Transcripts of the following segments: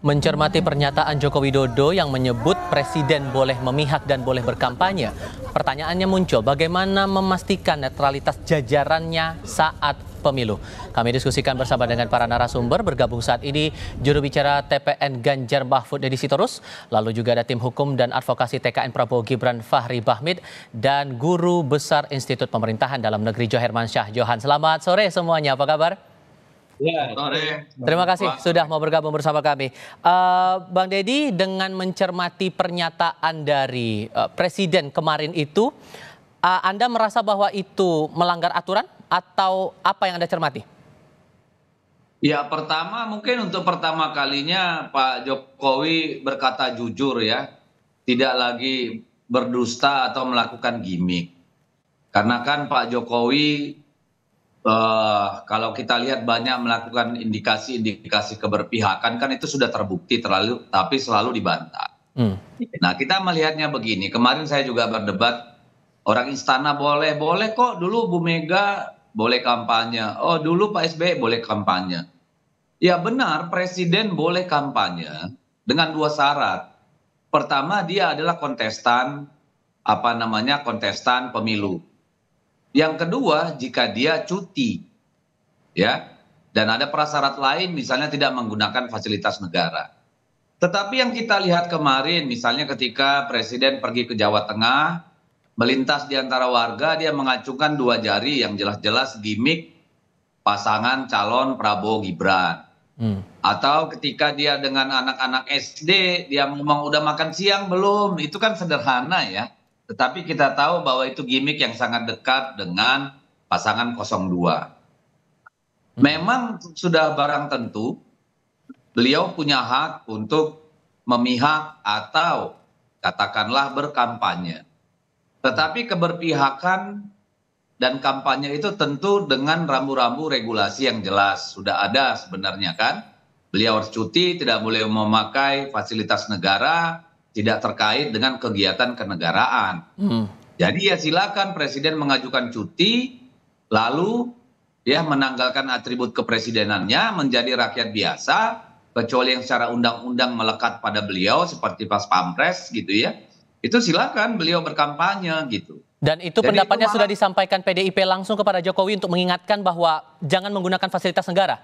Mencermati pernyataan Joko Widodo yang menyebut presiden boleh memihak dan boleh berkampanye, pertanyaannya muncul bagaimana memastikan netralitas jajarannya saat pemilu. Kami diskusikan bersama dengan para narasumber bergabung saat ini juru bicara TPN Ganjar Mahfud Dedi Sitorus, lalu juga ada tim hukum dan advokasi TKN Prabowo Gibran Fahri Bahmid dan guru besar Institut Pemerintahan Dalam Negeri Joherman Syah Johan. Selamat sore semuanya, apa kabar? Ya. Terima kasih sudah mau bergabung bersama kami. Uh, Bang Deddy, dengan mencermati pernyataan dari uh, Presiden kemarin itu, uh, Anda merasa bahwa itu melanggar aturan atau apa yang Anda cermati? Ya pertama mungkin untuk pertama kalinya Pak Jokowi berkata jujur ya, tidak lagi berdusta atau melakukan gimmick. Karena kan Pak Jokowi Eh, kalau kita lihat banyak melakukan indikasi indikasi keberpihakan kan itu sudah terbukti terlalu tapi selalu dibantah. Hmm. Nah kita melihatnya begini. Kemarin saya juga berdebat orang istana boleh boleh kok dulu Bu Mega boleh kampanye. Oh dulu Pak SBY boleh kampanye. Ya benar presiden boleh kampanye dengan dua syarat. Pertama dia adalah kontestan apa namanya kontestan pemilu yang kedua jika dia cuti ya dan ada prasyarat lain misalnya tidak menggunakan fasilitas negara tetapi yang kita lihat kemarin misalnya ketika presiden pergi ke Jawa Tengah melintas di antara warga dia mengacungkan dua jari yang jelas-jelas gimmick pasangan calon Prabowo Gibran. Hmm. Atau ketika dia dengan anak-anak SD dia ngomong udah makan siang belum, itu kan sederhana ya. Tetapi kita tahu bahwa itu gimmick yang sangat dekat dengan pasangan 02. Hmm. Memang sudah barang tentu beliau punya hak untuk memihak atau katakanlah berkampanye. Tetapi keberpihakan dan kampanye itu tentu dengan rambu-rambu regulasi yang jelas sudah ada sebenarnya kan. Beliau harus cuti, tidak boleh memakai fasilitas negara, tidak terkait dengan kegiatan kenegaraan. Hmm. Jadi ya silakan presiden mengajukan cuti lalu ya menanggalkan atribut kepresidenannya menjadi rakyat biasa kecuali yang secara undang-undang melekat pada beliau seperti pas pampres gitu ya. Itu silakan beliau berkampanye gitu. Dan itu Jadi pendapatnya itu sudah disampaikan PDIP langsung kepada Jokowi untuk mengingatkan bahwa jangan menggunakan fasilitas negara.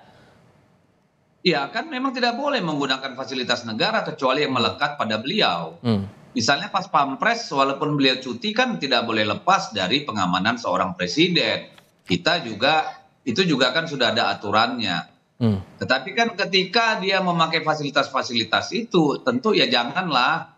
Iya kan memang tidak boleh menggunakan fasilitas negara kecuali yang melekat pada beliau. Hmm. Misalnya pas pampres, walaupun beliau cuti kan tidak boleh lepas dari pengamanan seorang presiden. Kita juga itu juga kan sudah ada aturannya. Hmm. Tetapi kan ketika dia memakai fasilitas-fasilitas itu, tentu ya janganlah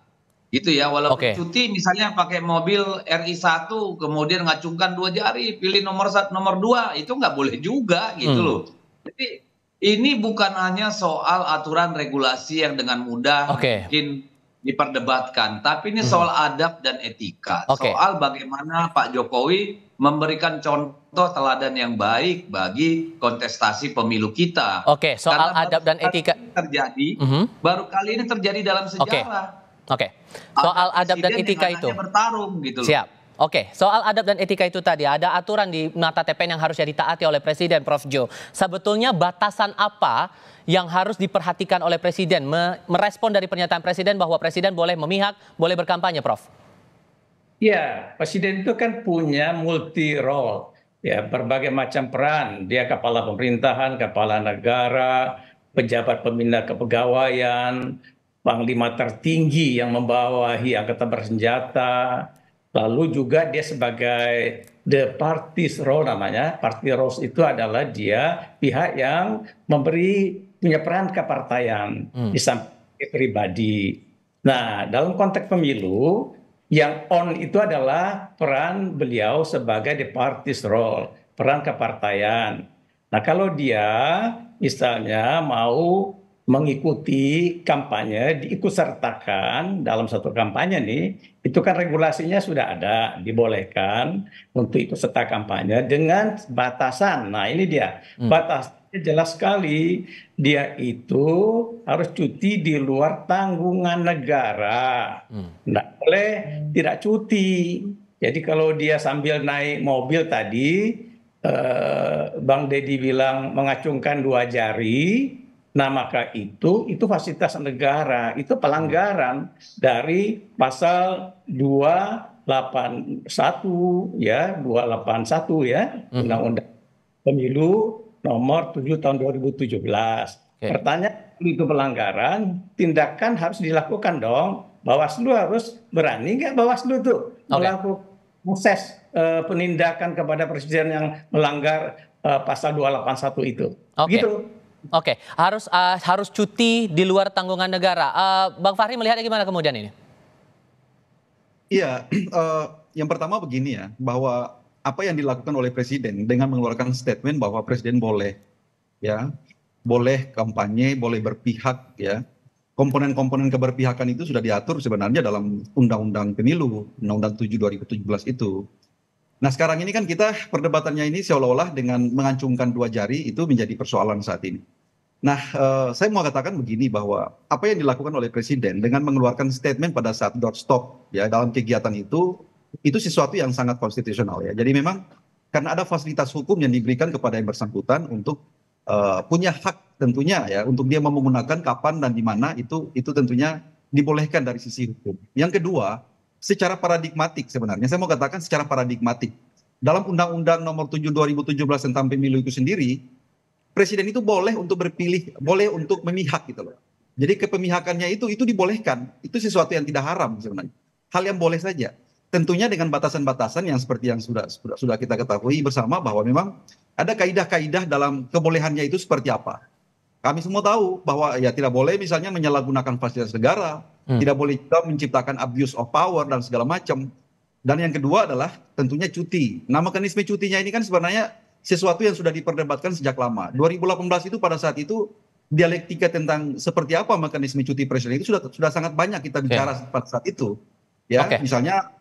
gitu ya walaupun okay. cuti misalnya pakai mobil RI1 kemudian ngacungkan dua jari pilih nomor satu nomor dua itu nggak boleh juga gitu hmm. loh jadi ini bukan hanya soal aturan regulasi yang dengan mudah okay. mungkin diperdebatkan, tapi ini hmm. soal hmm. adab dan etika, okay. soal bagaimana Pak Jokowi memberikan contoh teladan yang baik bagi kontestasi pemilu kita. Oke, okay, soal Karena adab dan etika terjadi, mm -hmm. baru kali ini terjadi dalam sejarah. Oke, okay. okay. soal adab dan etika itu bertarung gitu loh. Siap. Oke, soal adab dan etika itu tadi ada aturan di mata TPN yang harusnya ditaati oleh presiden Prof Jo. Sebetulnya batasan apa yang harus diperhatikan oleh presiden merespon dari pernyataan presiden bahwa presiden boleh memihak, boleh berkampanye, Prof? Ya, presiden itu kan punya multi role, ya berbagai macam peran. Dia kepala pemerintahan, kepala negara, pejabat pembina kepegawaian, panglima tertinggi yang membawahi angkatan bersenjata, Lalu juga dia sebagai the party's role namanya. Party roles itu adalah dia pihak yang memberi punya peran kepartaian hmm. di samping pribadi. Nah, dalam konteks pemilu yang on itu adalah peran beliau sebagai the party's role, peran kepartaian. Nah, kalau dia misalnya mau mengikuti kampanye diikutsertakan dalam satu kampanye nih itu kan regulasinya sudah ada dibolehkan untuk ikut serta kampanye dengan batasan nah ini dia hmm. batasnya jelas sekali dia itu harus cuti di luar tanggungan negara hmm. tidak boleh tidak cuti jadi kalau dia sambil naik mobil tadi eh, Bang Deddy bilang mengacungkan dua jari Nah, maka itu itu fasilitas negara, itu pelanggaran dari pasal 281 ya, 281 ya, undang hmm. Undang-Undang Pemilu nomor 7 tahun 2017. Okay. Pertanyaan itu pelanggaran, tindakan harus dilakukan dong. Bawaslu harus berani nggak Bawaslu tuh okay. melakukan proses uh, penindakan kepada presiden yang melanggar uh, pasal 281 itu. Okay. Gitu. Oke, okay. harus uh, harus cuti di luar tanggungan negara. Uh, Bang Fahri melihatnya gimana kemudian ini? Iya, uh, yang pertama begini ya, bahwa apa yang dilakukan oleh presiden dengan mengeluarkan statement bahwa presiden boleh ya, boleh kampanye, boleh berpihak ya. Komponen-komponen keberpihakan itu sudah diatur sebenarnya dalam Undang-Undang Pemilu, Undang-Undang 7 2017 itu. Nah sekarang ini kan kita perdebatannya ini seolah-olah dengan mengancungkan dua jari itu menjadi persoalan saat ini nah eh, saya mau katakan begini bahwa apa yang dilakukan oleh presiden dengan mengeluarkan statement pada saat doorstop ya dalam kegiatan itu itu sesuatu yang sangat konstitusional ya jadi memang karena ada fasilitas hukum yang diberikan kepada yang bersangkutan untuk uh, punya hak tentunya ya untuk dia mau menggunakan kapan dan di mana itu itu tentunya dibolehkan dari sisi hukum yang kedua secara paradigmatik sebenarnya saya mau katakan secara paradigmatik dalam Undang-Undang Nomor 7 2017 tentang Pemilu itu sendiri presiden itu boleh untuk berpilih, boleh untuk memihak gitu loh. Jadi kepemihakannya itu itu dibolehkan. Itu sesuatu yang tidak haram sebenarnya. Hal yang boleh saja. Tentunya dengan batasan-batasan yang seperti yang sudah sudah, sudah kita ketahui bersama bahwa memang ada kaidah-kaidah dalam kebolehannya itu seperti apa. Kami semua tahu bahwa ya tidak boleh misalnya menyalahgunakan fasilitas negara, hmm. tidak boleh juga menciptakan abuse of power dan segala macam. Dan yang kedua adalah tentunya cuti. Nama mekanisme cutinya ini kan sebenarnya sesuatu yang sudah diperdebatkan sejak lama. 2018 itu pada saat itu dialektika tentang seperti apa mekanisme cuti presiden itu sudah sudah sangat banyak kita bicara yeah. pada saat itu. Ya, okay. misalnya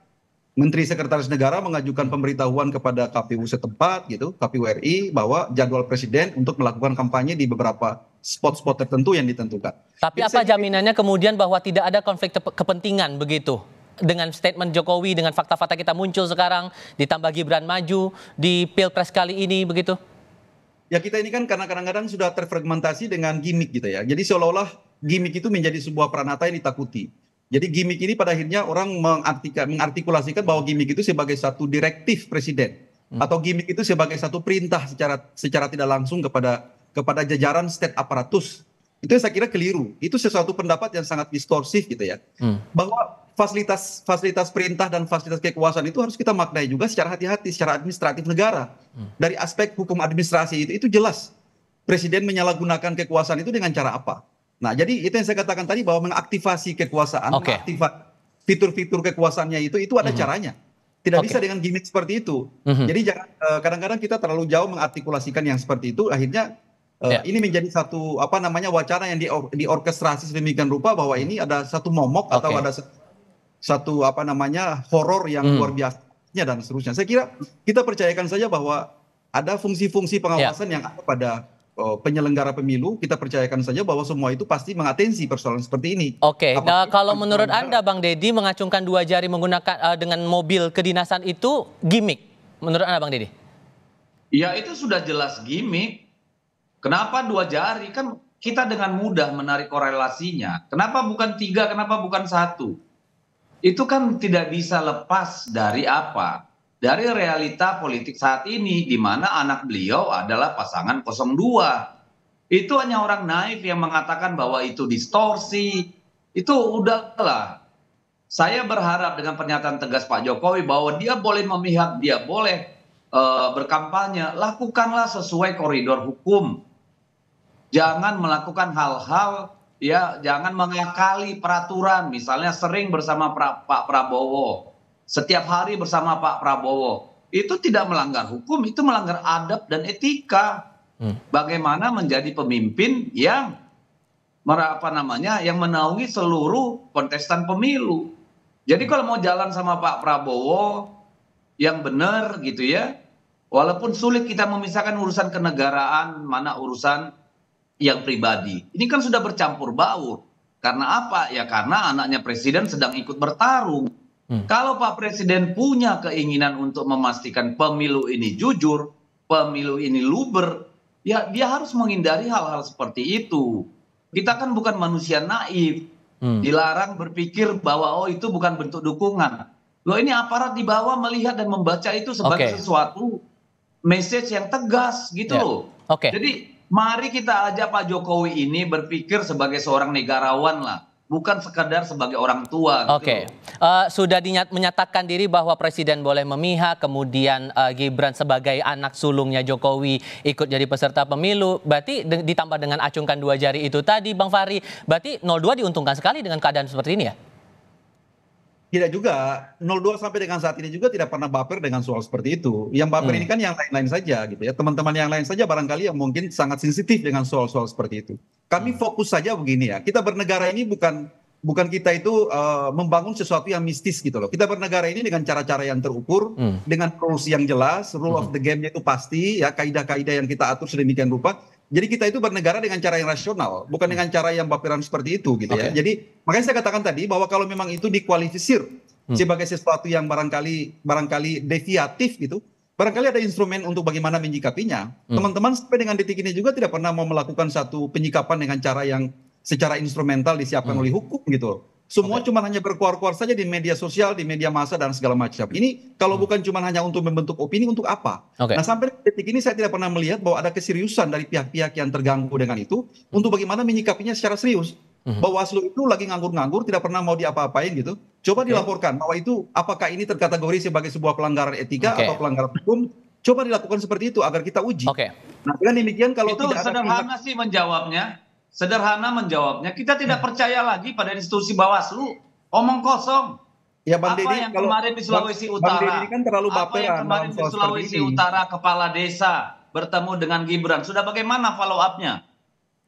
Menteri Sekretaris Negara mengajukan pemberitahuan kepada KPU setempat gitu, KPU RI bahwa jadwal presiden untuk melakukan kampanye di beberapa spot-spot tertentu yang ditentukan. Tapi Jadi apa jaminannya kemudian bahwa tidak ada konflik kepentingan begitu? dengan statement Jokowi dengan fakta-fakta kita muncul sekarang ditambah Gibran maju di Pilpres kali ini begitu? Ya kita ini kan karena kadang-kadang sudah terfragmentasi dengan gimmick gitu ya. Jadi seolah-olah gimmick itu menjadi sebuah peranata yang ditakuti. Jadi gimmick ini pada akhirnya orang mengartikulasikan bahwa gimmick itu sebagai satu direktif presiden hmm. atau gimmick itu sebagai satu perintah secara secara tidak langsung kepada kepada jajaran state aparatus itu yang saya kira keliru. Itu sesuatu pendapat yang sangat distorsif gitu ya. Hmm. Bahwa fasilitas fasilitas perintah dan fasilitas kekuasaan itu harus kita maknai juga secara hati-hati, secara administratif negara. Hmm. Dari aspek hukum administrasi itu itu jelas presiden menyalahgunakan kekuasaan itu dengan cara apa. Nah, jadi itu yang saya katakan tadi bahwa mengaktifasi kekuasaan, okay. fitur-fitur kekuasaannya itu itu ada -hmm. caranya. Tidak okay. bisa dengan gimmick seperti itu. Mm -hmm. Jadi eh, kadang-kadang kita terlalu jauh mengartikulasikan yang seperti itu akhirnya yeah. Ya. Ini menjadi satu apa namanya wacana yang di diorkestrasi sedemikian rupa bahwa ini ada satu momok okay. atau ada satu apa namanya horor yang hmm. luar biasanya dan seterusnya. Saya kira kita percayakan saja bahwa ada fungsi-fungsi ya. pengawasan yeah. yang ada pada oh, penyelenggara pemilu. Kita percayakan saja bahwa semua itu pasti mengatensi persoalan seperti ini. Oke. Okay. Nah, kalau menurut Anda Bang Deddy mengacungkan dua jari menggunakan uh, dengan mobil kedinasan itu gimmick. Menurut Anda Bang Deddy? Ya, itu sudah jelas gimmick kenapa dua jari kan kita dengan mudah menarik korelasinya kenapa bukan tiga kenapa bukan satu itu kan tidak bisa lepas dari apa dari realita politik saat ini di mana anak beliau adalah pasangan 02 itu hanya orang naif yang mengatakan bahwa itu distorsi itu udahlah saya berharap dengan pernyataan tegas Pak Jokowi bahwa dia boleh memihak, dia boleh Eh, berkampanye lakukanlah sesuai koridor hukum jangan melakukan hal-hal ya jangan mengakali peraturan misalnya sering bersama pra, Pak Prabowo setiap hari bersama Pak Prabowo itu tidak melanggar hukum itu melanggar adab dan etika hmm. bagaimana menjadi pemimpin yang apa namanya yang menaungi seluruh kontestan pemilu jadi kalau mau jalan sama Pak Prabowo yang benar gitu ya. Walaupun sulit kita memisahkan urusan kenegaraan mana urusan yang pribadi. Ini kan sudah bercampur baur. Karena apa? Ya karena anaknya presiden sedang ikut bertarung. Hmm. Kalau Pak Presiden punya keinginan untuk memastikan pemilu ini jujur, pemilu ini luber, ya dia harus menghindari hal-hal seperti itu. Kita kan bukan manusia naif, hmm. dilarang berpikir bahwa oh itu bukan bentuk dukungan. Loh ini aparat di bawah melihat dan membaca itu sebagai okay. sesuatu message yang tegas gitu yeah. loh. Okay. Jadi mari kita ajak Pak Jokowi ini berpikir sebagai seorang negarawan lah bukan sekadar sebagai orang tua. Gitu. Oke, okay. uh, eh, sudah dinyat, menyatakan diri bahwa presiden boleh memihak, kemudian uh, Gibran sebagai anak sulungnya Jokowi ikut jadi peserta pemilu. Berarti de ditambah dengan acungkan dua jari itu tadi, Bang Fahri, berarti 02 diuntungkan sekali dengan keadaan seperti ini ya? Tidak juga. 02 sampai dengan saat ini juga tidak pernah baper dengan soal seperti itu. Yang baper hmm. ini kan yang lain-lain saja gitu ya. Teman-teman yang lain saja barangkali yang mungkin sangat sensitif dengan soal-soal seperti itu. Kami hmm. fokus saja begini ya. Kita bernegara ini bukan bukan kita itu uh, membangun sesuatu yang mistis gitu loh. Kita bernegara ini dengan cara-cara yang terukur, hmm. dengan rules yang jelas, rule hmm. of the game-nya itu pasti ya, kaidah-kaidah yang kita atur sedemikian rupa jadi kita itu bernegara dengan cara yang rasional, bukan dengan cara yang baperan seperti itu gitu okay. ya. Jadi makanya saya katakan tadi bahwa kalau memang itu dikualifikasir hmm. sebagai sesuatu yang barangkali barangkali deviatif gitu, barangkali ada instrumen untuk bagaimana menyikapinya. Hmm. Teman-teman hmm. sampai dengan detik ini juga tidak pernah mau melakukan satu penyikapan dengan cara yang secara instrumental disiapkan hmm. oleh hukum gitu loh. Semua okay. cuma hanya berkuar-kuar saja di media sosial, di media massa dan segala macam. Ini kalau hmm. bukan cuma hanya untuk membentuk opini untuk apa? Okay. Nah, sampai detik ini saya tidak pernah melihat bahwa ada keseriusan dari pihak-pihak yang terganggu dengan itu hmm. untuk bagaimana menyikapinya secara serius. Hmm. Bawaslu itu lagi nganggur-nganggur, tidak pernah mau diapa-apain gitu. Coba okay. dilaporkan bahwa itu apakah ini terkategori sebagai sebuah pelanggaran etika okay. atau pelanggaran hukum? Coba dilakukan seperti itu agar kita uji. Okay. Nah, dengan demikian kalau itu tidak sederhana ada sih menjawabnya sederhana menjawabnya. Kita tidak hmm. percaya lagi pada institusi Bawaslu. Omong kosong. Ya, Bang apa Didi, yang kalau, kemarin di Sulawesi Bang, Utara? Bang kan terlalu baperan, apa yang kemarin di Sulawesi Utara kepala desa bertemu dengan Gibran sudah bagaimana follow upnya?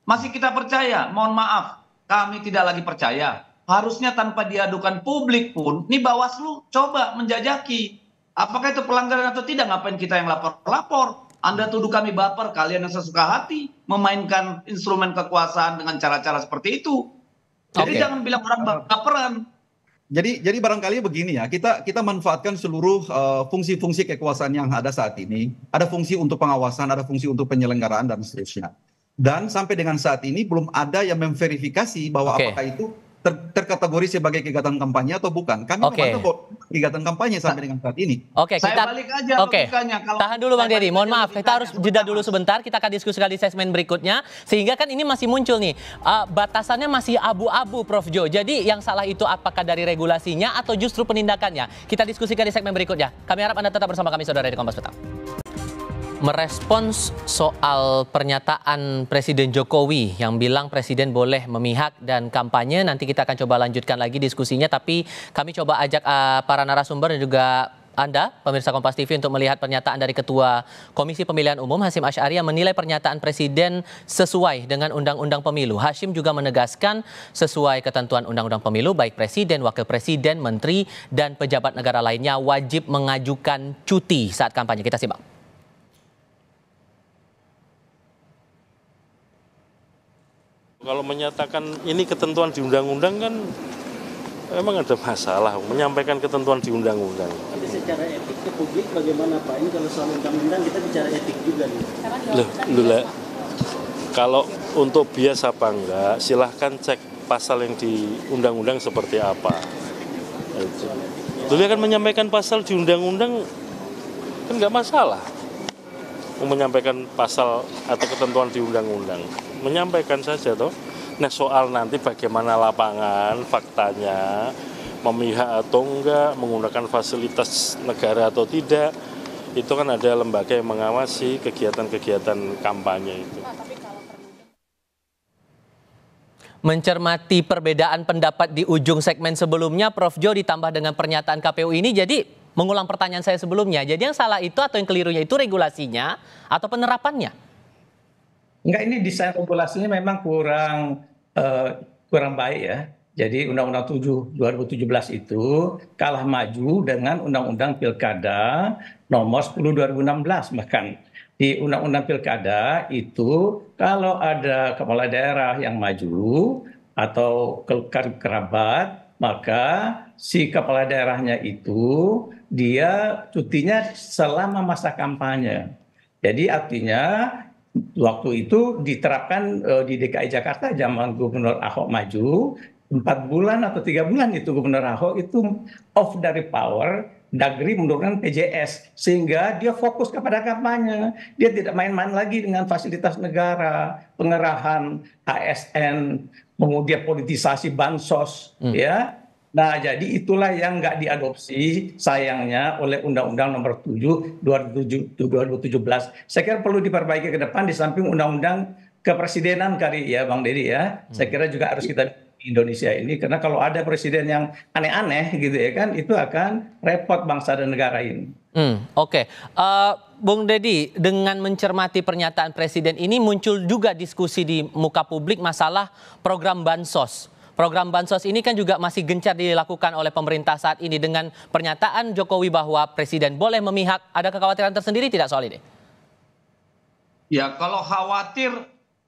Masih kita percaya? Mohon maaf, kami tidak lagi percaya. Harusnya tanpa diadukan publik pun, ini Bawaslu coba menjajaki apakah itu pelanggaran atau tidak? Ngapain kita yang lapor-lapor? Anda tuduh kami baper, kalian yang sesuka hati memainkan instrumen kekuasaan dengan cara-cara seperti itu. Jadi okay. jangan bilang orang baperan. Jadi jadi barangkali begini ya, kita kita manfaatkan seluruh eh, fungsi-fungsi uh, kekuasaan yang ada saat ini. Ada fungsi untuk pengawasan, ada fungsi untuk penyelenggaraan dan seterusnya. Dan sampai dengan saat ini belum ada yang memverifikasi bahwa okay. apakah itu ter terkategori sebagai kegiatan kampanye atau bukan. Kami okay. memandang kegiatan kampanye sampai dengan saat ini. Oke, okay, kita Saya balik aja okay. Kalau Tahan dulu Bang Deddy, mohon maaf. Kita harus jeda dulu sebentar. Kita akan diskusi di segmen berikutnya. Sehingga kan ini masih muncul nih, uh, batasannya masih abu-abu Prof. Jo. Jadi yang salah itu apakah dari regulasinya atau justru penindakannya? Kita diskusikan di segmen berikutnya. Kami harap Anda tetap bersama kami Saudara di Kompas Petang merespons soal pernyataan Presiden Jokowi yang bilang Presiden boleh memihak dan kampanye. Nanti kita akan coba lanjutkan lagi diskusinya, tapi kami coba ajak uh, para narasumber dan juga anda, pemirsa Kompas TV, untuk melihat pernyataan dari Ketua Komisi Pemilihan Umum Hasim Ash'ari yang menilai pernyataan Presiden sesuai dengan Undang-Undang Pemilu. Hasim juga menegaskan sesuai ketentuan Undang-Undang Pemilu, baik Presiden, Wakil Presiden, Menteri, dan pejabat negara lainnya wajib mengajukan cuti saat kampanye. Kita simak. Kalau menyatakan ini ketentuan di undang-undang kan memang ada masalah menyampaikan ketentuan di undang-undang. Tapi secara etik ke publik bagaimana Pak? Ini kalau soal undang-undang kita bicara etik juga nih. Loh, lula, kalau untuk bias apa enggak, silahkan cek pasal yang di undang-undang seperti apa. Dulu akan menyampaikan pasal di undang-undang kan nggak masalah menyampaikan pasal atau ketentuan di undang-undang menyampaikan saja toh. Nah soal nanti bagaimana lapangan faktanya memihak atau enggak menggunakan fasilitas negara atau tidak itu kan ada lembaga yang mengawasi kegiatan-kegiatan kampanye itu. Mencermati perbedaan pendapat di ujung segmen sebelumnya, Prof. Jo ditambah dengan pernyataan KPU ini, jadi mengulang pertanyaan saya sebelumnya, jadi yang salah itu atau yang kelirunya itu regulasinya atau penerapannya? enggak ini desain regulasinya memang kurang eh, kurang baik ya jadi Undang-Undang 7 2017 itu kalah maju dengan Undang-Undang Pilkada nomor 10 2016 bahkan di Undang-Undang Pilkada itu kalau ada kepala daerah yang maju atau kerabat maka si kepala daerahnya itu dia cutinya selama masa kampanye. Jadi artinya waktu itu diterapkan eh, di DKI Jakarta zaman Gubernur Ahok maju empat bulan atau tiga bulan itu Gubernur Ahok itu off dari power Dagri menurunkan PJS sehingga dia fokus kepada kampanye. Dia tidak main-main lagi dengan fasilitas negara, pengerahan ASN, kemudian politisasi bansos, hmm. ya nah jadi itulah yang nggak diadopsi sayangnya oleh undang undang nomor tujuh dua ribu tujuh belas saya kira perlu diperbaiki ke depan di samping undang undang kepresidenan kali ya bang deddy ya saya hmm. kira juga harus kita Indonesia ini karena kalau ada presiden yang aneh-aneh gitu ya kan itu akan repot bangsa dan negara ini. Hmm, Oke, okay. uh, eh, Bung Deddy dengan mencermati pernyataan presiden ini muncul juga diskusi di muka publik masalah program bansos Program bansos ini kan juga masih gencar dilakukan oleh pemerintah saat ini dengan pernyataan Jokowi bahwa presiden boleh memihak. Ada kekhawatiran tersendiri tidak soal ini? Ya kalau khawatir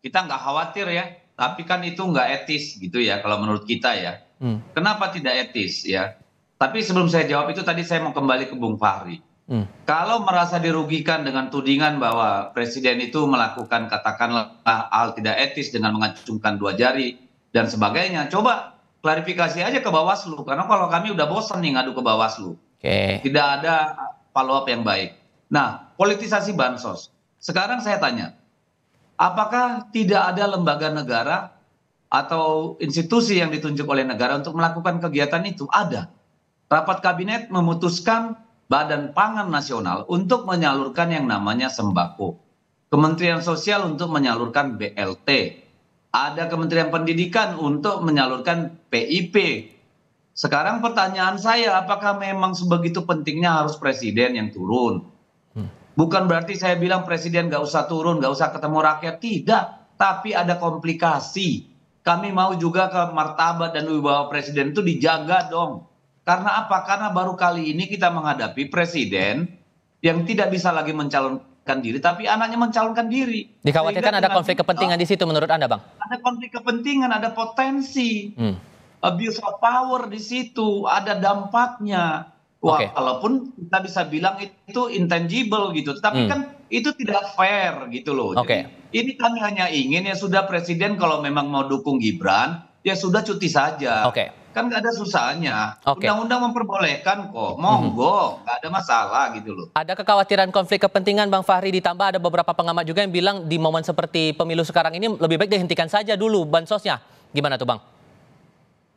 kita nggak khawatir ya, tapi kan itu nggak etis gitu ya kalau menurut kita ya. Hmm. Kenapa tidak etis ya? Tapi sebelum saya jawab itu tadi saya mau kembali ke Bung Fahri. Hmm. Kalau merasa dirugikan dengan tudingan bahwa presiden itu melakukan katakanlah hal tidak etis dengan mengacungkan dua jari dan sebagainya. Coba klarifikasi aja ke Bawaslu karena kalau kami udah bosan nih ngadu ke Bawaslu. Okay. Tidak ada follow up yang baik. Nah, politisasi bansos. Sekarang saya tanya, apakah tidak ada lembaga negara atau institusi yang ditunjuk oleh negara untuk melakukan kegiatan itu? Ada. Rapat kabinet memutuskan Badan Pangan Nasional untuk menyalurkan yang namanya sembako. Kementerian Sosial untuk menyalurkan BLT ada kementerian pendidikan untuk menyalurkan pip sekarang pertanyaan saya apakah memang sebegitu pentingnya harus presiden yang turun hmm. bukan berarti saya bilang presiden nggak usah turun nggak usah ketemu rakyat tidak tapi ada komplikasi kami mau juga ke martabat dan wibawa presiden itu dijaga dong karena apa karena baru kali ini kita menghadapi presiden yang tidak bisa lagi mencalon mencalonkan diri, tapi anaknya mencalonkan diri. Dikhawatirkan Sehingga ada konflik kepentingan di situ menurut Anda, Bang? Ada konflik kepentingan, ada potensi. Hmm. Abuse of power di situ, ada dampaknya. Wah, okay. walaupun kita bisa bilang itu intangible gitu, tapi hmm. kan itu tidak fair gitu loh. Okay. Jadi ini kami hanya ingin ya sudah presiden kalau memang mau dukung Gibran, ya sudah cuti saja. Oke. Okay kan nggak ada susahnya. undang Undang-undang memperbolehkan kok, monggo, mhm. nggak mm -hmm. ada masalah gitu loh. Ada kekhawatiran konflik kepentingan Bang Fahri, ditambah ada beberapa pengamat juga yang bilang di momen seperti pemilu sekarang ini lebih baik dihentikan saja dulu bansosnya. Gimana tuh Bang?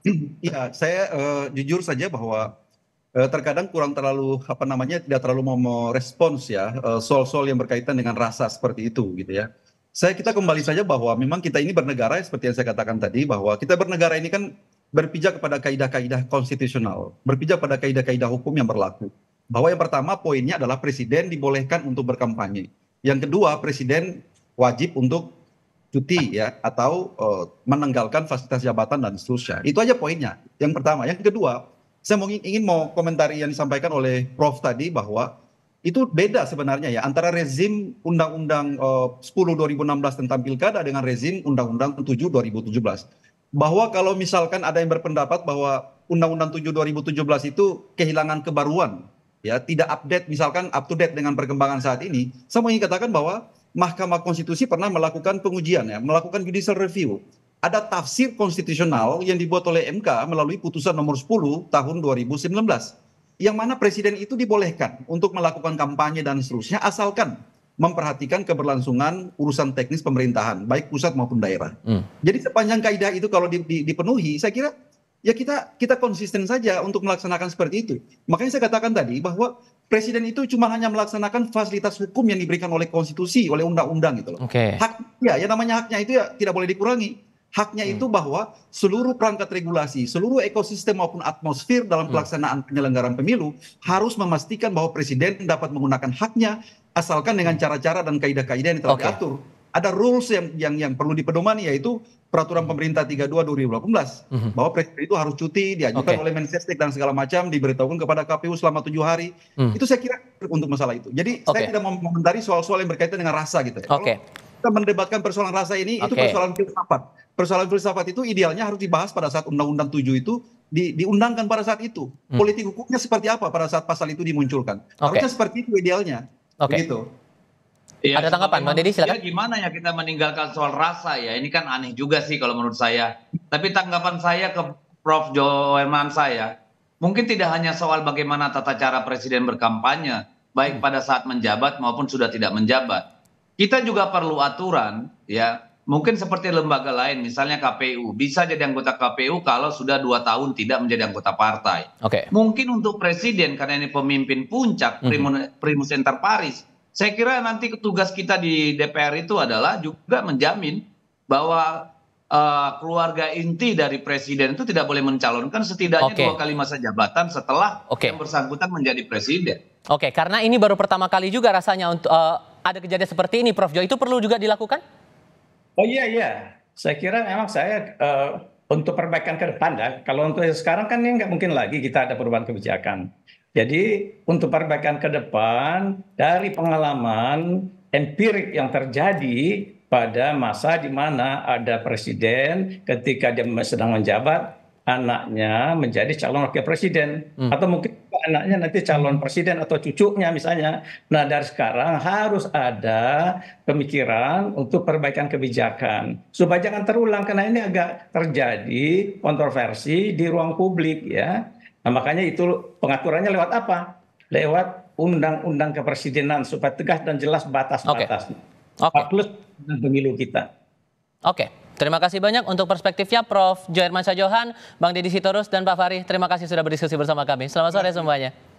Ya, saya uh, jujur saja bahwa eh, terkadang kurang terlalu apa namanya tidak terlalu mau merespons ya eh, soal-soal yang berkaitan dengan rasa seperti itu gitu ya saya kita kembali saja bahwa memang kita ini bernegara seperti yang saya katakan tadi bahwa kita bernegara ini kan berpijak kepada kaidah-kaidah konstitusional, berpijak pada kaidah-kaidah hukum yang berlaku. Bahwa yang pertama poinnya adalah presiden dibolehkan untuk berkampanye. Yang kedua, presiden wajib untuk cuti ya atau uh, menenggalkan fasilitas jabatan dan seterusnya. Itu aja poinnya. Yang pertama, yang kedua, saya mau ingin mau komentari yang disampaikan oleh Prof tadi bahwa itu beda sebenarnya ya antara rezim Undang-Undang uh, 10 2016 tentang pilkada dengan rezim Undang-Undang 7 2017 bahwa kalau misalkan ada yang berpendapat bahwa Undang-Undang 7 2017 itu kehilangan kebaruan, ya tidak update misalkan up to date dengan perkembangan saat ini, saya mau ingin katakan bahwa Mahkamah Konstitusi pernah melakukan pengujian ya, melakukan judicial review. Ada tafsir konstitusional yang dibuat oleh MK melalui putusan nomor 10 tahun 2019 yang mana presiden itu dibolehkan untuk melakukan kampanye dan seterusnya asalkan memperhatikan keberlangsungan urusan teknis pemerintahan baik pusat maupun daerah. Hmm. Jadi sepanjang kaidah itu kalau di, di, dipenuhi, saya kira ya kita kita konsisten saja untuk melaksanakan seperti itu. Makanya saya katakan tadi bahwa presiden itu cuma hanya melaksanakan fasilitas hukum yang diberikan oleh konstitusi, oleh undang-undang gitu loh. Okay. Hak ya, yang namanya haknya itu ya tidak boleh dikurangi. Haknya hmm. itu bahwa seluruh perangkat regulasi, seluruh ekosistem maupun atmosfer dalam hmm. pelaksanaan penyelenggaraan pemilu harus memastikan bahwa presiden dapat menggunakan haknya asalkan dengan hmm. cara-cara dan kaidah-kaidah yang telah okay. diatur. Ada rules yang yang yang perlu dipedomani yaitu peraturan hmm. pemerintah 32 2018 mm-hmm. bahwa presiden itu harus cuti diajukan okay. oleh Mensesnek dan segala macam diberitahukan kepada KPU selama tujuh hari. Mm. Itu saya kira untuk masalah itu. Jadi okay. saya tidak mau mengomentari soal-soal yang berkaitan dengan rasa gitu ya. Okay. kita mendebatkan persoalan rasa ini okay. itu persoalan filsafat. Persoalan filsafat itu idealnya harus dibahas pada saat Undang-Undang 7 itu di, diundangkan pada saat itu. Hmm. Politik hukumnya seperti apa pada saat pasal itu dimunculkan? Okay. Harusnya seperti itu idealnya. Oke. Okay. Ya, Ada tanggapan, mbak Deddy silakan. Ya gimana ya kita meninggalkan soal rasa ya? Ini kan aneh juga sih kalau menurut saya. Tapi tanggapan saya ke Prof. Joeman saya, mungkin tidak hanya soal bagaimana tata cara presiden berkampanye, baik hmm. pada saat menjabat maupun sudah tidak menjabat. Kita juga perlu aturan ya mungkin seperti lembaga lain misalnya KPU bisa jadi anggota KPU kalau sudah dua tahun tidak menjadi anggota partai okay. mungkin untuk presiden karena ini pemimpin puncak mm -hmm. primus inter paris saya kira nanti tugas kita di DPR itu adalah juga menjamin bahwa uh, keluarga inti dari presiden itu tidak boleh mencalonkan setidaknya okay. dua kali masa jabatan setelah okay. yang bersangkutan menjadi presiden oke okay, karena ini baru pertama kali juga rasanya untuk uh, ada kejadian seperti ini Prof Jo itu perlu juga dilakukan oh iya iya saya kira memang saya eh, untuk perbaikan ke depan ya kalau untuk sekarang kan ini nggak mungkin lagi kita ada perubahan kebijakan jadi untuk perbaikan ke depan dari pengalaman empirik yang terjadi pada masa di mana ada presiden ketika dia sedang menjabat anaknya menjadi calon wakil presiden hmm. atau mungkin anaknya nanti calon presiden atau cucunya misalnya. Nah dari sekarang harus ada pemikiran untuk perbaikan kebijakan supaya jangan terulang karena ini agak terjadi kontroversi di ruang publik ya. Nah makanya itu pengaturannya lewat apa? Lewat undang-undang kepresidenan supaya tegas dan jelas batas-batasnya. Okay. Okay. pemilu kita. Oke. Okay. Terima kasih banyak untuk perspektifnya Prof. Joherman Sajohan, Bang Deddy Sitorus, dan Pak Fahri. Terima kasih sudah berdiskusi bersama kami. Selamat sore semuanya.